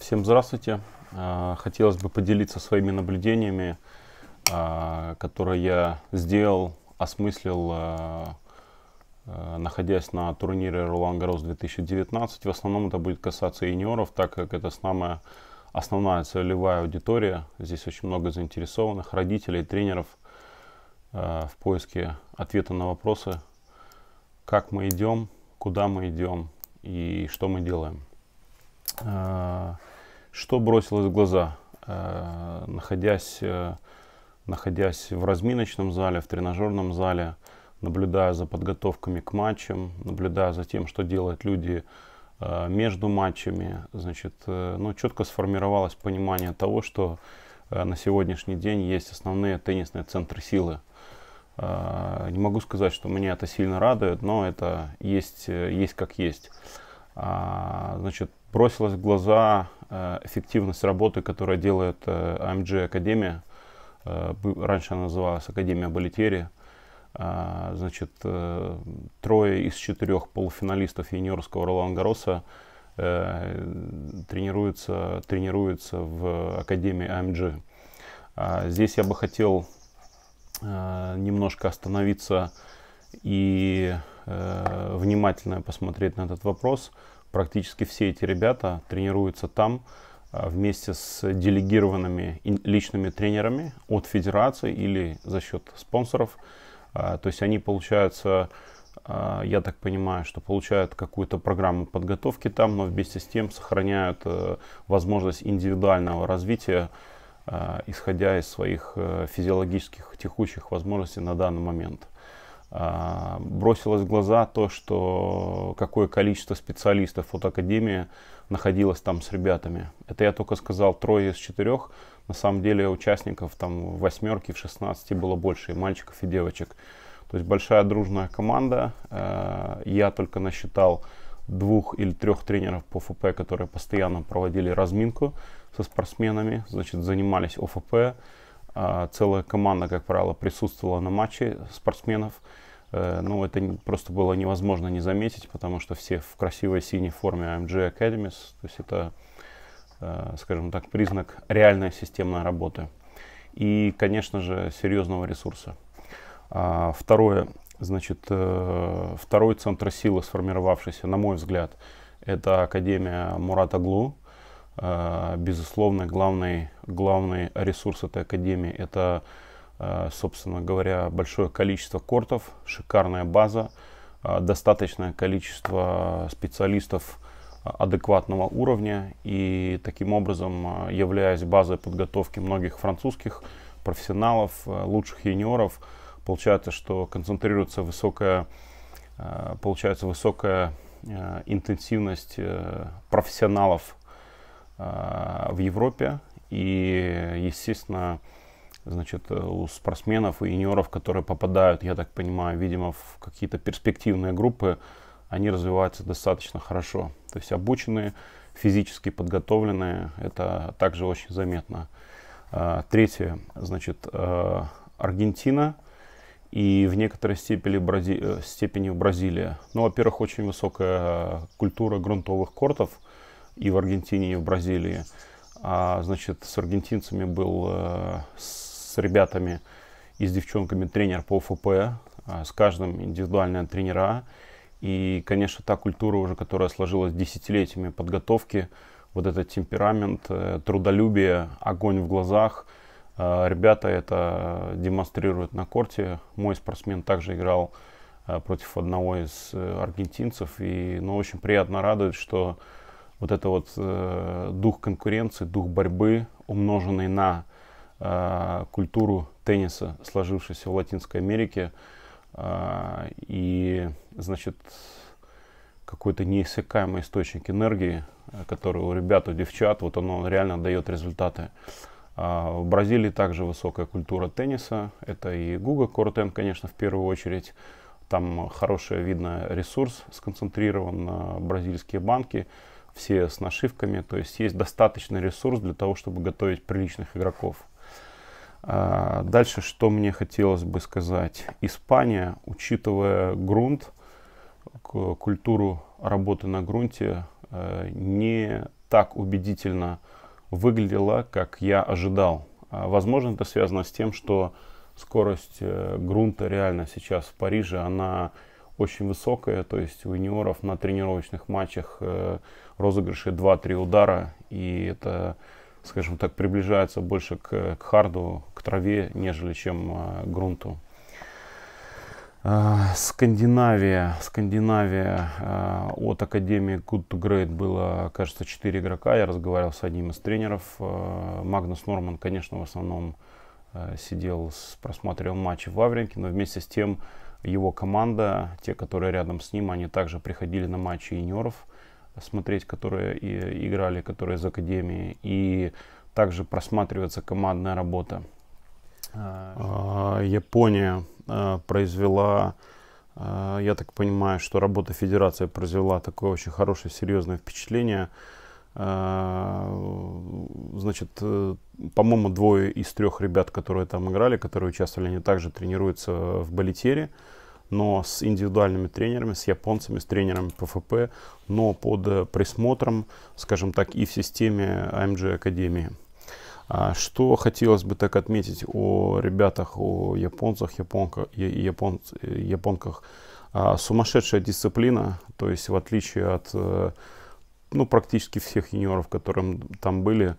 Всем здравствуйте. А, хотелось бы поделиться своими наблюдениями, а, которые я сделал, осмыслил, а, находясь на турнире Ролан Гарос 2019. В основном это будет касаться юниоров, так как это самая основная целевая аудитория. Здесь очень много заинтересованных родителей, тренеров в поиске ответа на вопросы, как мы идем, куда мы идем и что мы делаем. А, что бросилось в глаза, э, находясь, э, находясь в разминочном зале, в тренажерном зале, наблюдая за подготовками к матчам, наблюдая за тем, что делают люди э, между матчами, значит, ну, четко сформировалось понимание того, что на сегодняшний день есть основные теннисные центры силы. Не могу сказать, что меня это сильно радует, но это есть, есть как есть. А, значит, бросилась в глаза э, эффективность работы, которая делает AMG э, а Академия. Э, раньше она называлась Академия Болитери. Значит, трое из четырех полуфиналистов юниорского Ролан Гароса тренируются, тренируются в Академии AMG. А здесь я бы хотел немножко остановиться и внимательно посмотреть на этот вопрос, практически все эти ребята тренируются там э, вместе с делегированными личными тренерами от федерации или за счет спонсоров. Э, то есть они, получаются, э, я так понимаю, что получают какую-то программу подготовки там, но вместе с тем сохраняют возможность индивидуального развития, исходя из своих физиологических текущих возможностей на данный момент. А, бросилось в глаза то, что какое количество специалистов от Академии находилось там с ребятами. Это я только сказал трое из четырех. На самом деле участников там в восьмерке, в шестнадцати было больше и мальчиков, и девочек. То есть большая дружная команда. Э, я только насчитал двух или трех тренеров по ФП, которые постоянно проводили разминку со спортсменами, значит, занимались ОФП. А, целая команда, как правило, присутствовала на матче спортсменов. Э, ну, это просто было невозможно не заметить, потому что все в красивой синей форме AMG а Academies. То есть это, э, скажем так, признак реальной системной работы. И, конечно же, серьезного ресурса. А, второе, значит, э, второй центр силы сформировавшийся, на мой взгляд, это Академия Мурата Глу, а, безусловно, главный, главный ресурс этой академии – это, а, собственно говоря, большое количество кортов, шикарная база, а, достаточное количество специалистов адекватного уровня. И таким образом, являясь базой подготовки многих французских профессионалов, лучших юниоров, получается, что концентрируется высокая, получается высокая интенсивность э, профессионалов Э, в Европе. И, естественно, значит, у спортсменов и юниоров, которые попадают, я так понимаю, видимо, в какие-то перспективные группы, они развиваются достаточно хорошо. То есть обученные, физически подготовленные, это также очень заметно. Э, третье, значит, э, Аргентина и в некоторой степени, Брази... степени Бразилия. Ну, во-первых, очень высокая культура грунтовых кортов – и в Аргентине, и в Бразилии. А, значит, с аргентинцами был, э, с ребятами и с девчонками тренер по ФП, э, с каждым индивидуальные тренера. И, конечно, та культура уже, которая сложилась десятилетиями подготовки, вот этот темперамент, э, трудолюбие, огонь в глазах. Ребята это демонстрируют на корте. Мой спортсмен также играл против одного из аргентинцев. И, ну, очень приятно радует, что вот это вот э, дух конкуренции, дух борьбы, умноженный на э, культуру тенниса, сложившуюся в Латинской Америке, э, и, значит, какой-то неиссякаемый источник энергии, э, который у ребят, у девчат, вот оно реально дает результаты. А в Бразилии также высокая культура тенниса. Это и Гуга Кортен, конечно, в первую очередь. Там хороший, видно, ресурс сконцентрирован на бразильские банки все с нашивками. То есть есть достаточный ресурс для того, чтобы готовить приличных игроков. А, дальше, что мне хотелось бы сказать. Испания, учитывая грунт, культуру работы на грунте, э, не так убедительно выглядела, как я ожидал. А, возможно, это связано с тем, что скорость э, грунта реально сейчас в Париже, она очень высокая, то есть у юниоров на тренировочных матчах э, розыгрыши 2-3 удара, и это, скажем так, приближается больше к, к харду, к траве, нежели чем к э, грунту. Э, Скандинавия. Скандинавия от Академии Good to Great было, кажется, 4 игрока. Я разговаривал с одним из тренеров. Магнус Норман, конечно, в основном сидел, просматривал матчи в Вавренке, но вместе с тем его команда, те, которые рядом с ним, они также приходили на матчи юниоров смотреть, которые и играли, которые из академии, и также просматривается командная работа. А. А, Япония а, произвела, я так понимаю, что работа федерации произвела такое очень хорошее, серьезное впечатление. А, значит, э, по-моему, двое из трех ребят, которые там играли, которые участвовали, они также тренируются в Балетере, но с индивидуальными тренерами, с японцами, с тренерами ПФП, но под э, присмотром, скажем так, и в системе AMG а Академии. А, что хотелось бы так отметить о ребятах, о японцах, э, японках, японц, японках? Сумасшедшая дисциплина, то есть в отличие от ну, практически всех юниоров, которые там были,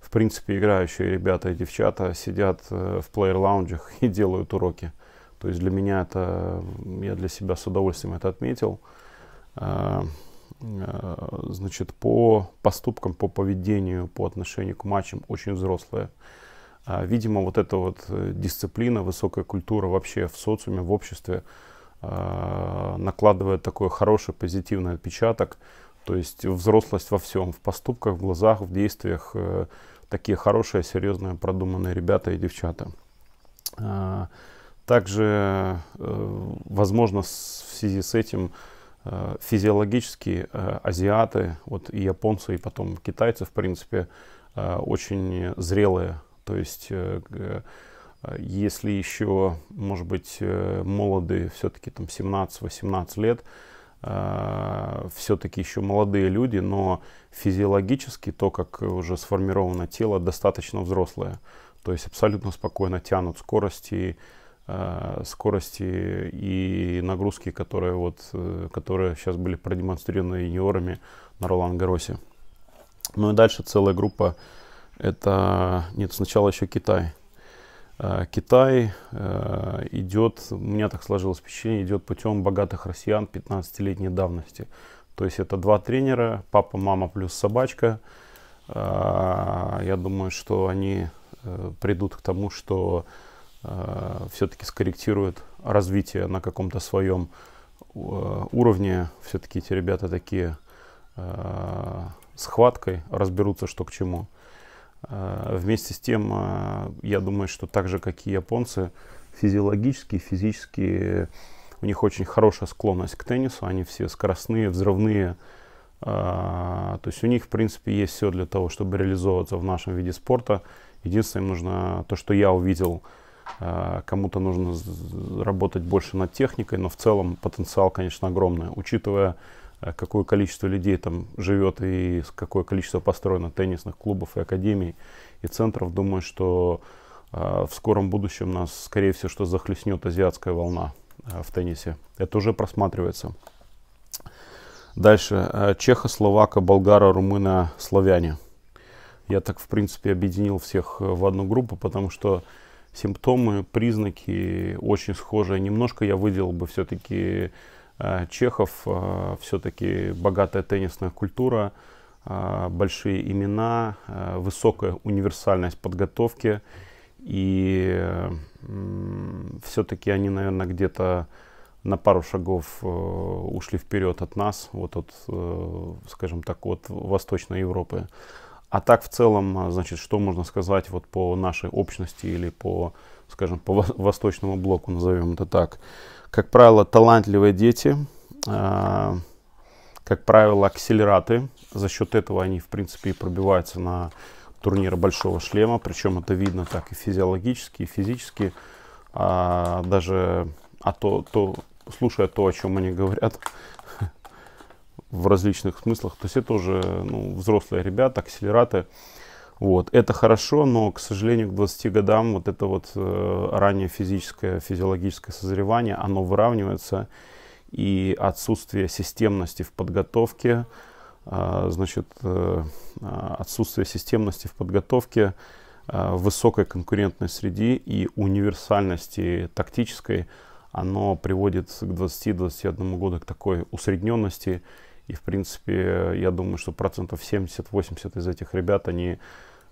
в принципе, играющие ребята и девчата сидят э, в плеер-лаунджах и делают уроки. То есть для меня это, я для себя с удовольствием это отметил. Э, э, значит, по поступкам, по поведению, по отношению к матчам очень взрослые. А, видимо, вот эта вот дисциплина, высокая культура вообще в социуме, в обществе накладывает такой хороший позитивный отпечаток – то есть взрослость во всем, в поступках, в глазах, в действиях. Э, такие хорошие, серьезные, продуманные ребята и девчата. А, также, э, возможно, в связи с этим э, физиологически азиаты, вот и японцы, и потом китайцы, в принципе, очень зрелые. То есть, если еще, может быть, молодые, все-таки там 17-18 лет, Э, все-таки еще молодые люди, но физиологически то, как уже сформировано тело, достаточно взрослое. То есть абсолютно спокойно тянут скорости, э, скорости и нагрузки, которые, вот, э, которые сейчас были продемонстрированы юниорами на Ролан Гаросе. Ну и дальше целая группа. Это, нет, сначала еще Китай. Э, Китай э, идет, у меня так сложилось впечатление, идет путем богатых россиян 15-летней давности. То есть это два тренера, папа, мама плюс собачка. Э, я думаю, что они придут к тому, что все-таки скорректируют развитие на каком-то своем уровне. Все-таки эти ребята такие схваткой разберутся, что к чему. А, вместе с тем, а, я думаю, что так же, как и японцы, физиологически, физически у них очень хорошая склонность к теннису. Они все скоростные, взрывные. А, то есть у них, в принципе, есть все для того, чтобы реализовываться в нашем виде спорта. Единственное, им нужно то, что я увидел, кому-то нужно работать больше над техникой, но в целом потенциал, конечно, огромный. Учитывая а какое количество людей там живет и какое количество построено теннисных клубов и академий и центров, думаю, что а, в скором будущем нас, скорее всего, что захлестнет азиатская волна а, в теннисе. Это уже просматривается. Дальше. Чеха, Словака, Болгара, Румына, Славяне. Я так, в принципе, объединил всех э, в одну группу, потому что симптомы, признаки очень схожие. Немножко я выделил бы все-таки Э, Чехов э, все-таки богатая теннисная культура, э, большие имена, высокая универсальность подготовки. И все-таки они, наверное, где-то на пару шагов ушли вперед от нас, вот от, скажем так, от Восточной Европы. А так в целом, значит, что можно сказать вот по нашей общности или по, скажем, по восточному блоку, назовем это так. Как правило, талантливые дети, а, как правило, акселераты. За счет этого они, в принципе, и пробиваются на турнир большого шлема. Причем это видно так и физиологически, и физически. А, даже а то, то, слушая то, о чем они говорят в различных смыслах. То есть это уже ну, взрослые ребята, акселераты. Вот, это хорошо, но, к сожалению, к 20 годам вот это вот э, раннее физическое, физиологическое созревание, оно выравнивается, и отсутствие системности в подготовке, э, значит, э, отсутствие системности в подготовке в высокой конкурентной среде и универсальности тактической, оно приводит к 20-21 году к такой усредненности, и, в принципе, я думаю, что процентов 70-80 из этих ребят, они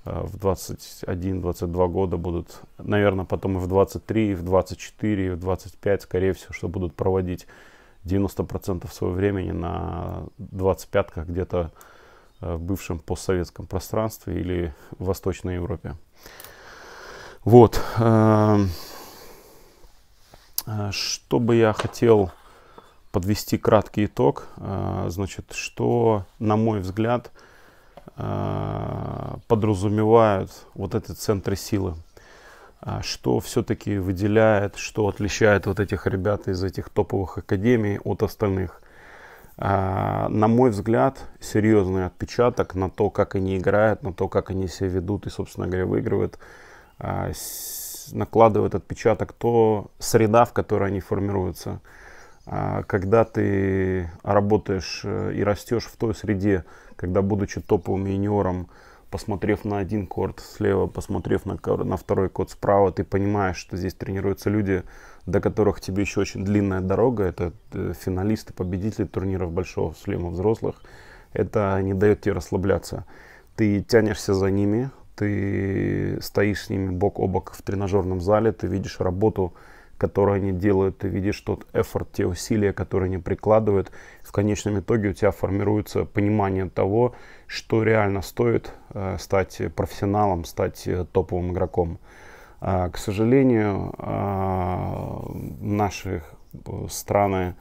э, в 21-22 года будут, наверное, потом и в 23, и в 24, и в 25, скорее всего, что будут проводить 90% своего времени на 25-ках где-то э, в бывшем постсоветском пространстве или в Восточной Европе. Вот. Эм, э, что бы я хотел подвести краткий итог, э, значит, что, на мой взгляд, э, подразумевают вот эти центры силы. Э, что все-таки выделяет, что отличает вот этих ребят из этих топовых академий от остальных. На мой взгляд, серьезный отпечаток на то, как они играют, на то, как они себя ведут и, собственно говоря, выигрывают, накладывает отпечаток то среда, в которой они формируются – а, когда ты работаешь э, и растешь в той среде, когда, будучи топовым юниором, посмотрев на один корт слева, посмотрев на, на второй корт справа, ты понимаешь, что здесь тренируются люди, до которых тебе еще очень длинная дорога. Это э, финалисты, победители турниров большого Слема взрослых. Это не дает тебе расслабляться. Ты тянешься за ними, ты стоишь с ними бок о бок в тренажерном зале, ты видишь работу, которые они делают, ты видишь тот эфорт, те усилия, которые они прикладывают. В конечном итоге у тебя формируется понимание того, что реально стоит э, стать профессионалом, стать э, топовым игроком. А, к сожалению, а, э, наши страны,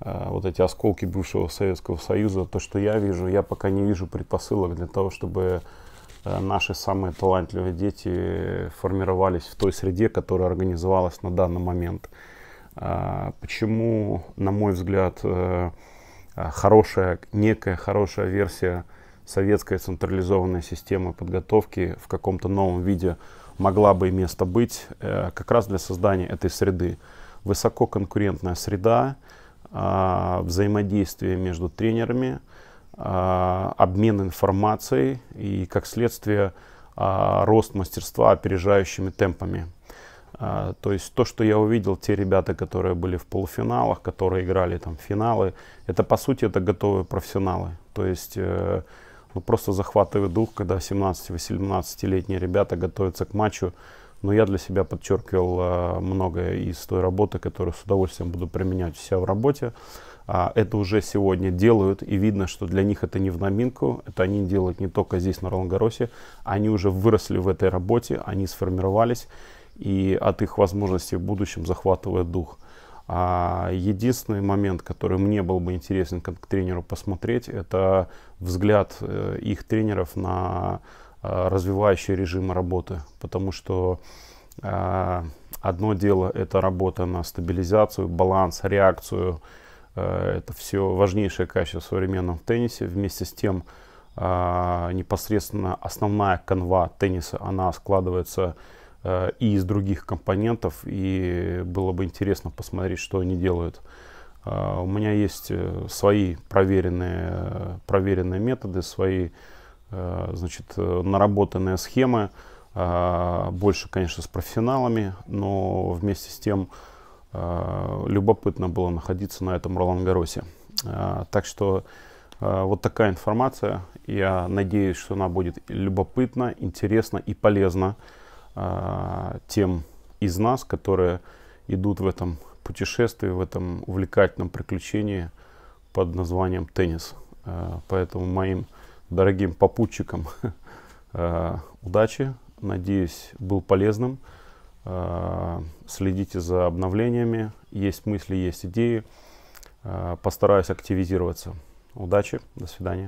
э, вот эти осколки бывшего Советского Союза, то, что я вижу, я пока не вижу предпосылок для того, чтобы Э, наши самые талантливые дети формировались в той среде, которая организовалась на данный момент. Э, почему, на мой взгляд, э, хорошая, некая хорошая версия советской централизованной системы подготовки в каком-то новом виде могла бы место быть как раз для создания этой среды. Высококонкурентная среда, взаимодействие между тренерами – а, обмен информацией и, как следствие, а, рост мастерства опережающими темпами. А, то есть то, что я увидел, те ребята, которые были в полуфиналах, которые играли там финалы, это по сути это готовые профессионалы. То есть э, ну, просто захватывает дух, когда 17-18-летние ребята готовятся к матчу. Но я для себя подчеркивал э, многое из той работы, которую с удовольствием буду применять у себя в работе а, это уже сегодня делают, и видно, что для них это не в номинку, это они делают не только здесь, на Ролангаросе, они уже выросли в этой работе, они сформировались, и от их возможностей в будущем захватывает дух. А единственный момент, который мне был бы интересен как тренеру посмотреть, это взгляд э, их тренеров на э, развивающие режимы работы, потому что э, Одно дело это работа на стабилизацию, баланс, реакцию, Э, это все важнейшее качество в современном теннисе. Вместе с тем, а, непосредственно основная канва тенниса, она складывается э, и из других компонентов, и было бы интересно посмотреть, что они делают. А, у меня есть э, свои проверенные, проверенные методы, свои значит, наработанные схемы, а, больше, конечно, с профессионалами, но вместе с тем Э, любопытно было находиться на этом Ролангаросе. Э, так что э, вот такая информация. Я надеюсь, что она будет любопытна, интересна и полезна тем из нас, которые идут в этом путешествии, в этом увлекательном приключении под названием теннис. Поэтому моим дорогим попутчикам удачи. Надеюсь, был полезным. Э, следите за обновлениями. Есть мысли, есть идеи. Э, постараюсь активизироваться. Удачи, до свидания.